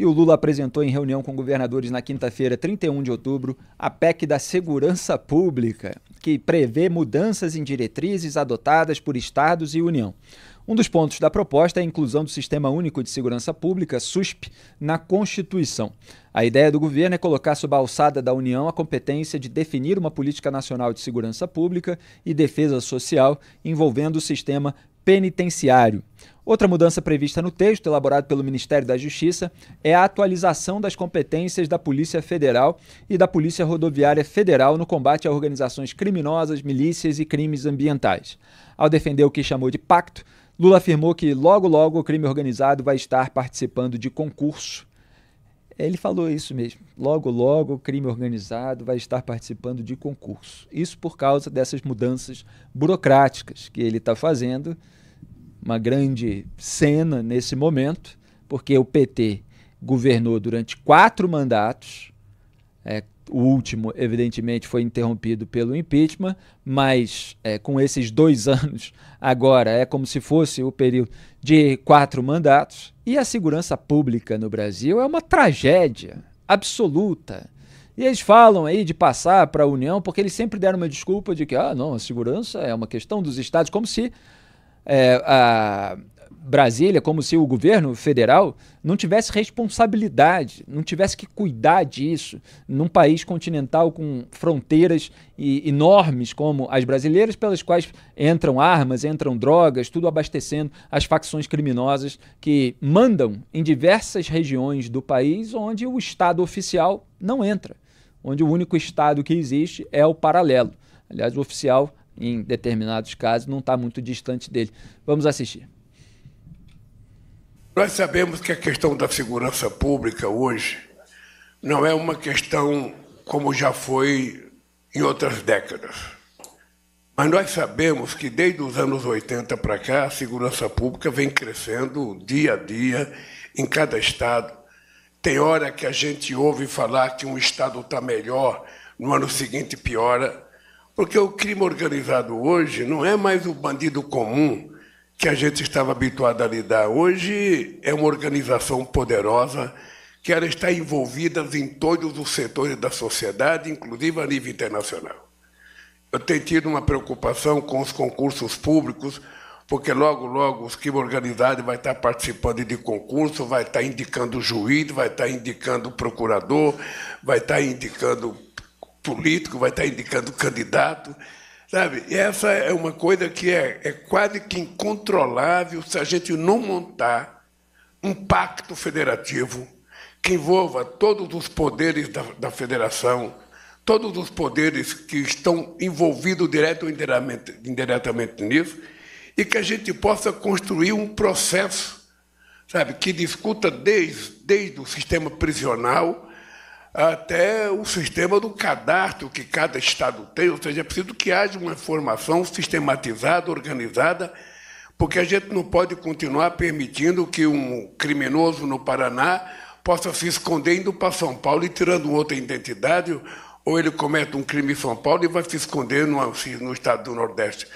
E o Lula apresentou em reunião com governadores na quinta-feira, 31 de outubro, a PEC da Segurança Pública, que prevê mudanças em diretrizes adotadas por estados e União. Um dos pontos da proposta é a inclusão do Sistema Único de Segurança Pública, SUSP, na Constituição. A ideia do governo é colocar sob a alçada da União a competência de definir uma política nacional de segurança pública e defesa social envolvendo o sistema penitenciário. Outra mudança prevista no texto, elaborado pelo Ministério da Justiça, é a atualização das competências da Polícia Federal e da Polícia Rodoviária Federal no combate a organizações criminosas, milícias e crimes ambientais. Ao defender o que chamou de pacto, Lula afirmou que logo logo o crime organizado vai estar participando de concurso. Ele falou isso mesmo. Logo logo o crime organizado vai estar participando de concurso. Isso por causa dessas mudanças burocráticas que ele está fazendo uma grande cena nesse momento, porque o PT governou durante quatro mandatos. É, o último, evidentemente, foi interrompido pelo impeachment, mas é, com esses dois anos, agora é como se fosse o período de quatro mandatos. E a segurança pública no Brasil é uma tragédia absoluta. E eles falam aí de passar para a União, porque eles sempre deram uma desculpa de que, ah, não, a segurança é uma questão dos estados, como se é, a Brasília como se o governo federal não tivesse responsabilidade, não tivesse que cuidar disso num país continental com fronteiras e, enormes como as brasileiras, pelas quais entram armas, entram drogas, tudo abastecendo as facções criminosas que mandam em diversas regiões do país onde o Estado oficial não entra, onde o único Estado que existe é o paralelo. Aliás, o oficial em determinados casos, não está muito distante dele. Vamos assistir. Nós sabemos que a questão da segurança pública hoje não é uma questão como já foi em outras décadas. Mas nós sabemos que desde os anos 80 para cá, a segurança pública vem crescendo dia a dia em cada estado. Tem hora que a gente ouve falar que um estado está melhor, no ano seguinte piora. Porque o crime organizado hoje não é mais o bandido comum que a gente estava habituado a lidar. Hoje é uma organização poderosa que ela está envolvida em todos os setores da sociedade, inclusive a nível internacional. Eu tenho tido uma preocupação com os concursos públicos, porque logo, logo os crime organizado vai estar participando de concurso, vai estar indicando juiz, vai estar indicando procurador, vai estar indicando político, vai estar indicando candidato. Sabe, essa é uma coisa que é, é quase que incontrolável se a gente não montar um pacto federativo que envolva todos os poderes da, da federação, todos os poderes que estão envolvidos direto ou indiretamente, indiretamente nisso, e que a gente possa construir um processo, sabe, que discuta desde, desde o sistema prisional até o sistema do cadastro que cada estado tem, ou seja, é preciso que haja uma formação sistematizada, organizada, porque a gente não pode continuar permitindo que um criminoso no Paraná possa se esconder indo para São Paulo e tirando outra identidade, ou ele comete um crime em São Paulo e vai se esconder no, no estado do Nordeste.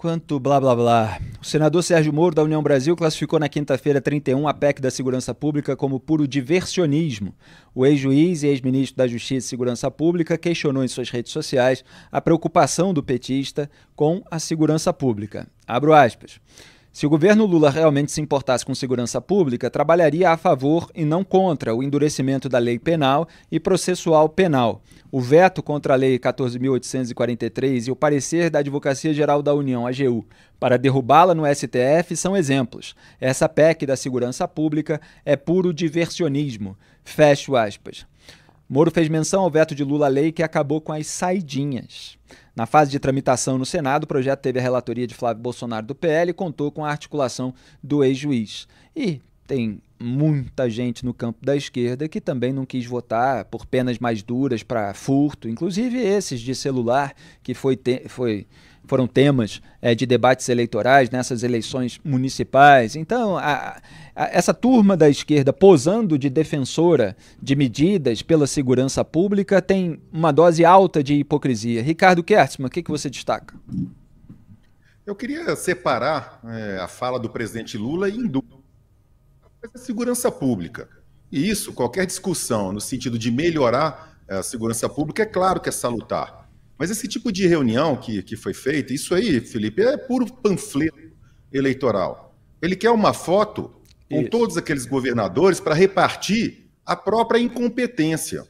Quanto blá blá blá. O senador Sérgio Moro da União Brasil classificou na quinta-feira 31 a PEC da Segurança Pública como puro diversionismo. O ex-juiz e ex-ministro da Justiça e Segurança Pública questionou em suas redes sociais a preocupação do petista com a segurança pública. Abro aspas. Se o governo Lula realmente se importasse com segurança pública, trabalharia a favor e não contra o endurecimento da lei penal e processual penal. O veto contra a Lei 14.843 e o parecer da Advocacia Geral da União, AGU, para derrubá-la no STF são exemplos. Essa PEC da segurança pública é puro diversionismo. Fecho aspas. Moro fez menção ao veto de Lula à lei que acabou com as saidinhas. Na fase de tramitação no Senado, o projeto teve a relatoria de Flávio Bolsonaro do PL e contou com a articulação do ex-juiz. E tem muita gente no campo da esquerda que também não quis votar por penas mais duras para furto, inclusive esses de celular que foi, foi foram temas é, de debates eleitorais nessas eleições municipais. Então, a, a, essa turma da esquerda posando de defensora de medidas pela segurança pública tem uma dose alta de hipocrisia. Ricardo Kertzmann, o que, que você destaca? Eu queria separar é, a fala do presidente Lula em duas. A segurança pública. E isso, qualquer discussão no sentido de melhorar eh, a segurança pública, é claro que é salutar. Mas esse tipo de reunião que, que foi feita, isso aí, Felipe, é puro panfleto eleitoral. Ele quer uma foto com isso. todos aqueles governadores para repartir a própria incompetência,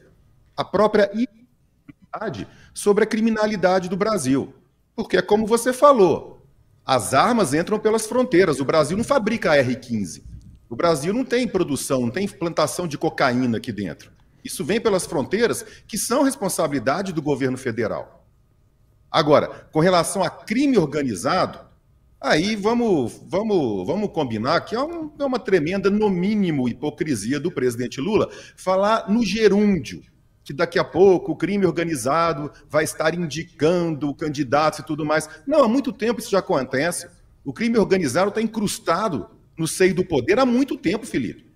a própria incompetência sobre a criminalidade do Brasil. Porque é como você falou, as armas entram pelas fronteiras. O Brasil não fabrica R-15. O Brasil não tem produção, não tem plantação de cocaína aqui dentro. Isso vem pelas fronteiras, que são responsabilidade do governo federal. Agora, com relação a crime organizado, aí vamos, vamos, vamos combinar que é, um, é uma tremenda, no mínimo, hipocrisia do presidente Lula falar no gerúndio que daqui a pouco o crime organizado vai estar indicando candidatos e tudo mais. Não, há muito tempo isso já acontece. O crime organizado está incrustado no seio do poder há muito tempo, Felipe.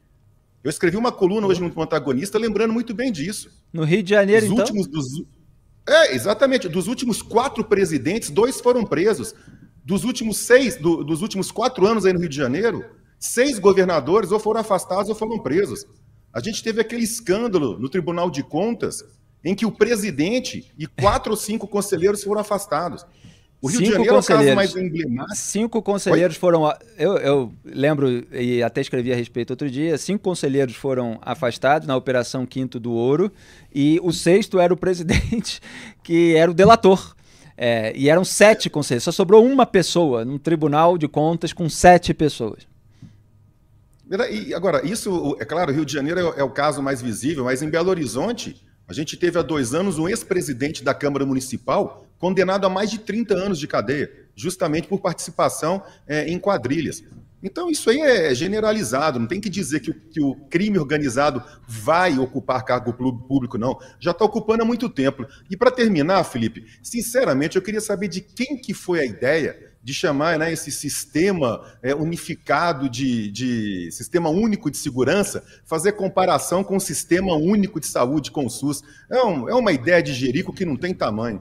Eu escrevi uma coluna hoje no Antagonista lembrando muito bem disso. No Rio de Janeiro, Os então? Últimos, dos, é, exatamente. Dos últimos quatro presidentes, dois foram presos. Dos últimos seis, do, dos últimos quatro anos aí no Rio de Janeiro, seis governadores ou foram afastados ou foram presos. A gente teve aquele escândalo no Tribunal de Contas em que o presidente e quatro ou cinco conselheiros foram afastados. O Rio cinco de Janeiro é o caso mais emblemático. Cinco conselheiros Oi? foram. Eu, eu, lembro e até escrevi a respeito outro dia. Cinco conselheiros foram afastados na Operação Quinto do Ouro e o sexto era o presidente, que era o delator. É, e eram sete conselheiros. Só sobrou uma pessoa num tribunal de contas com sete pessoas. E agora, isso, é claro, o Rio de Janeiro é, é o caso mais visível, mas em Belo Horizonte, a gente teve há dois anos um ex-presidente da Câmara Municipal condenado a mais de 30 anos de cadeia, justamente por participação é, em quadrilhas. Então, isso aí é generalizado, não tem que dizer que, que o crime organizado vai ocupar cargo público, não. Já está ocupando há muito tempo. E para terminar, Felipe, sinceramente, eu queria saber de quem que foi a ideia de chamar né, esse sistema é, unificado de, de, sistema único de segurança, fazer comparação com o sistema único de saúde com o SUS. É, um, é uma ideia de Jerico que não tem tamanho.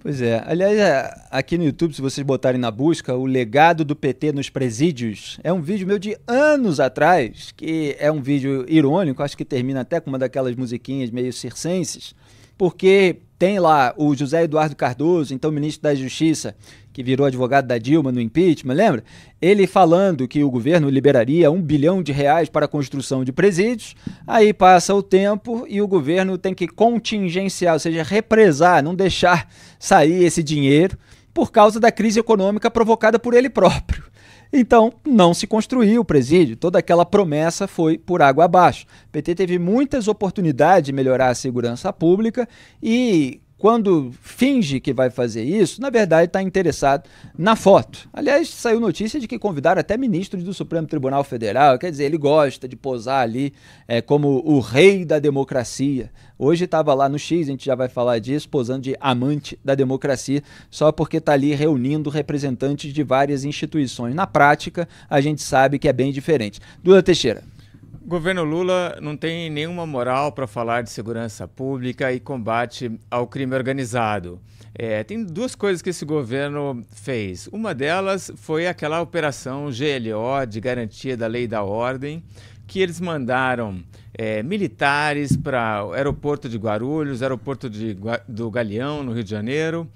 Pois é. Aliás, é, aqui no YouTube, se vocês botarem na busca o legado do PT nos presídios, é um vídeo meu de anos atrás, que é um vídeo irônico, acho que termina até com uma daquelas musiquinhas meio circenses, porque tem lá o José Eduardo Cardoso, então ministro da Justiça, que virou advogado da Dilma no impeachment, lembra? Ele falando que o governo liberaria um bilhão de reais para a construção de presídios. Aí passa o tempo e o governo tem que contingenciar, ou seja, represar, não deixar sair esse dinheiro por causa da crise econômica provocada por ele próprio. Então, não se construiu o presídio, toda aquela promessa foi por água abaixo. O PT teve muitas oportunidades de melhorar a segurança pública e quando finge que vai fazer isso, na verdade está interessado na foto. Aliás, saiu notícia de que convidaram até ministros do Supremo Tribunal Federal, quer dizer, ele gosta de posar ali é, como o rei da democracia. Hoje estava lá no X, a gente já vai falar disso, posando de amante da democracia, só porque está ali reunindo representantes de várias instituições. Na prática, a gente sabe que é bem diferente. Duda Teixeira. Governo Lula não tem nenhuma moral para falar de segurança pública e combate ao crime organizado. É, tem duas coisas que esse governo fez. Uma delas foi aquela operação GLO de garantia da lei da ordem, que eles mandaram é, militares para o aeroporto de Guarulhos, aeroporto de, do Galeão, no Rio de Janeiro,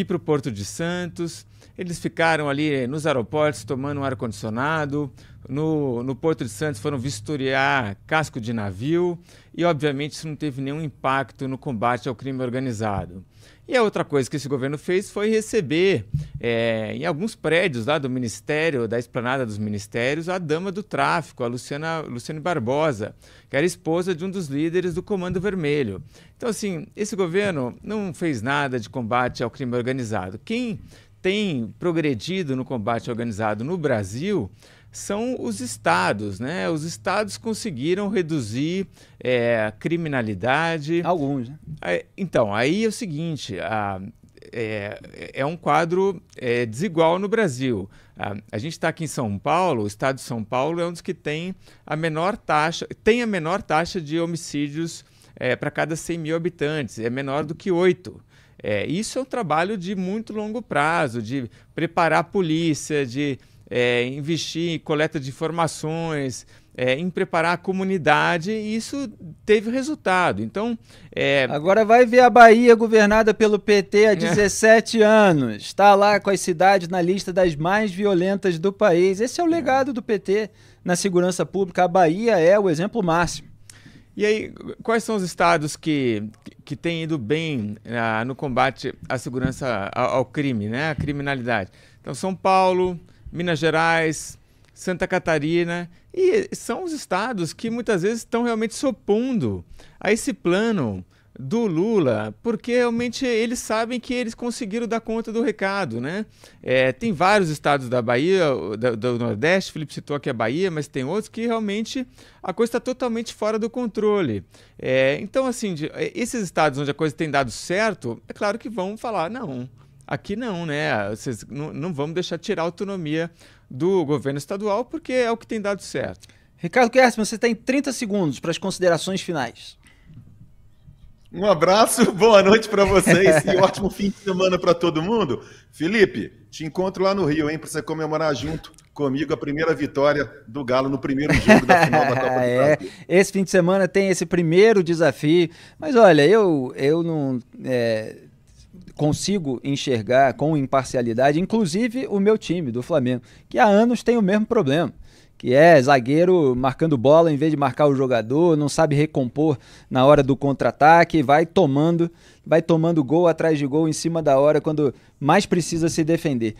ir para o Porto de Santos. Eles ficaram ali eh, nos aeroportos tomando um ar-condicionado. No, no Porto de Santos foram vistoriar casco de navio e, obviamente, isso não teve nenhum impacto no combate ao crime organizado. E a outra coisa que esse governo fez foi receber é, em alguns prédios lá do Ministério, da Esplanada dos Ministérios, a dama do tráfico, a Luciana, Luciane Barbosa, que era esposa de um dos líderes do Comando Vermelho. Então, assim, esse governo não fez nada de combate ao crime organizado. Quem tem progredido no combate organizado no Brasil são os estados, né? Os estados conseguiram reduzir é, a criminalidade. Alguns, né? então, aí é o seguinte: a, é, é, um quadro é, desigual no Brasil. A, a gente está aqui em São Paulo, o estado de São Paulo é um dos que tem a menor taxa, tem a menor taxa de homicídios é, para cada 100 mil habitantes, é menor do que 8. É, isso é um trabalho de muito longo prazo, de preparar a polícia, de é, investir em coleta de informações, é, em preparar a comunidade e isso teve resultado. Então, é... agora vai ver a Bahia governada pelo PT há 17 é. anos. Está lá com as cidades na lista das mais violentas do país. Esse é o é. legado do PT na segurança pública. A Bahia é o exemplo máximo. E aí, quais são os estados que, que têm ido bem ah, no combate à segurança, ao, ao crime, né? à criminalidade? Então, São Paulo, Minas Gerais, Santa Catarina, e são os estados que muitas vezes estão realmente se opondo a esse plano do Lula, porque realmente eles sabem que eles conseguiram dar conta do recado, né? É, tem vários estados da Bahia, do, do Nordeste, Felipe citou aqui a Bahia, mas tem outros que realmente a coisa está totalmente fora do controle. É, então, assim, de, é, esses estados onde a coisa tem dado certo, é claro que vão falar, não, Aqui não, né? Vocês não, não vamos deixar tirar a autonomia do governo estadual, porque é o que tem dado certo. Ricardo Kersman, você tem 30 segundos para as considerações finais. Um abraço, boa noite para vocês e ótimo fim de semana para todo mundo. Felipe, te encontro lá no Rio, hein, para você comemorar junto comigo a primeira vitória do Galo no primeiro jogo da final da Copa é, do Brasil. Esse fim de semana tem esse primeiro desafio, mas olha, eu eu não é consigo enxergar com imparcialidade, inclusive o meu time do Flamengo, que há anos tem o mesmo problema que é zagueiro marcando bola em vez de marcar o jogador, não sabe recompor na hora do contra-ataque, vai tomando, vai tomando gol atrás de gol em cima da hora quando mais precisa se defender.